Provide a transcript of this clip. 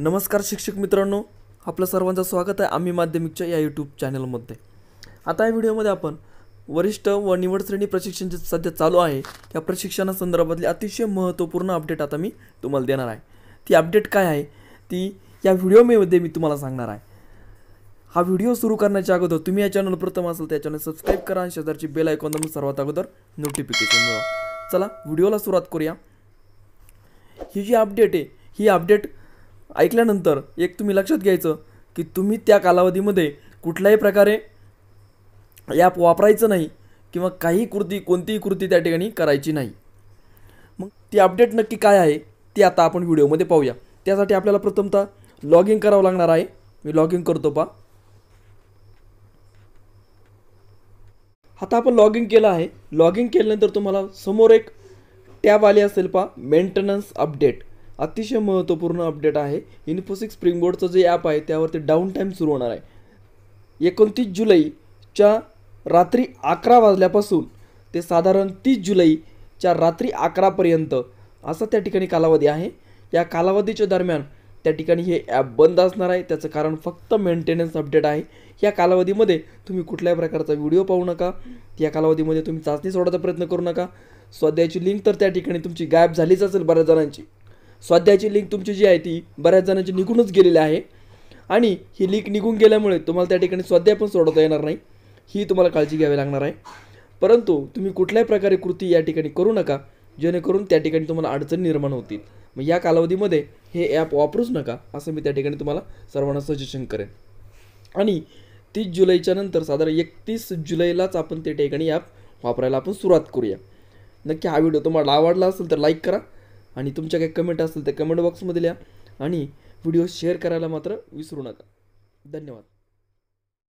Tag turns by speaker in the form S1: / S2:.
S1: नमस्कार शिक्षक मित्रांनो आपलं सर्वांचं स्वागत आहे आम्ही माध्यमिकच्या या यूट्यूब चॅनलमध्ये आता या व्हिडिओमध्ये आपण वरिष्ठ व निवड श्रेणी प्रशिक्षण जे सध्या चालू आहे त्या प्रशिक्षणासंदर्भातली अतिशय महत्त्वपूर्ण अपडेट आता मी तुम्हाला देणार आहे ती अपडेट काय आहे ती या व्हिडिओमध्ये मी तुम्हाला सांगणार आहे हा व्हिडिओ सुरू करण्याच्या अगोदर तुम्ही या चॅनल प्रथम असाल त्या चॅनल सबस्क्राईब करा आणि शेजारची बेल ऐकून सर्वात अगोदर नोटिफिकेशन मिळवा चला व्हिडिओला सुरुवात करूया ही जी अपडेट आहे ही अपडेट ऐकल्यानंतर एक तुम्ही लक्षात घ्यायचं की तुम्ही त्या कालावधीमध्ये कुठल्याही प्रकारे ॲप वापरायचं नाही किंवा काही कृती कोणतीही कृती त्या ठिकाणी करायची नाही मग ती अपडेट नक्की काय आहे ती आता आपण व्हिडिओमध्ये पाहूया त्यासाठी आपल्याला प्रथमतः लॉग इन करावं लागणार आहे मी लॉग इन करतो पा आता आपण लॉग इन केलं आहे लॉग इन केल्यानंतर तुम्हाला समोर एक टॅब आली असेल पा मेंटेनन्स अपडेट अतिशय महत्त्वपूर्ण अपडेट आहे इन्फोसिक्स स्प्रिंगबोर्डचं जे ॲप आहे त्यावरती डाऊन टाईम सुरू होणार आहे एकोणतीस जुलैच्या रात्री अकरा वाजल्यापासून ते साधारण तीस जुलैच्या रात्री अकरापर्यंत असा त्या ठिकाणी कालावधी आहे या कालावधीच्या दरम्यान त्या ठिकाणी हे ॲप बंद असणार आहे त्याचं कारण फक्त मेंटेनन्स अपडेट आहे या कालावधीमध्ये तुम्ही कुठल्याही प्रकारचा व्हिडिओ पाहू नका या कालावधीमध्ये तुम्ही चाचणी सोडायचा प्रयत्न करू नका स्वाध्यायची लिंक तर त्या ठिकाणी तुमची गायब झालीच असेल बऱ्याच जणांची स्वाध्यायाची लिंक तुमची जी आहे ती बऱ्याच जणांची निघूनच गेलेली आहे आणि ही लिंक निघून गेल्यामुळे तुम्हाला त्या ठिकाणी स्वाध्याय पण सोडवता येणार नाही ही तुम्हाला काळजी घ्यावी लागणार आहे परंतु तुम्ही कुठल्याही प्रकारे कृती या ठिकाणी करू नका जेणेकरून त्या ठिकाणी तुम्हाला अडचणी निर्माण होतील मग या कालावधीमध्ये हे ॲप वापरूच नका असं मी त्या ठिकाणी तुम्हाला सर्वांना सजेशन करेन आणि तीस जुलैच्या नंतर साधारण एकतीस जुलैलाच आपण त्या ठिकाणी ॲप वापरायला आपण सुरुवात करूया नक्की हा व्हिडिओ तुम्हाला आवडला असेल तर लाईक करा आणि तुमच्या काही कमेंट असतील त्या कमेंट बॉक्समध्ये लिहा आणि व्हिडिओ शेअर करायला मात्र विसरू नका धन्यवाद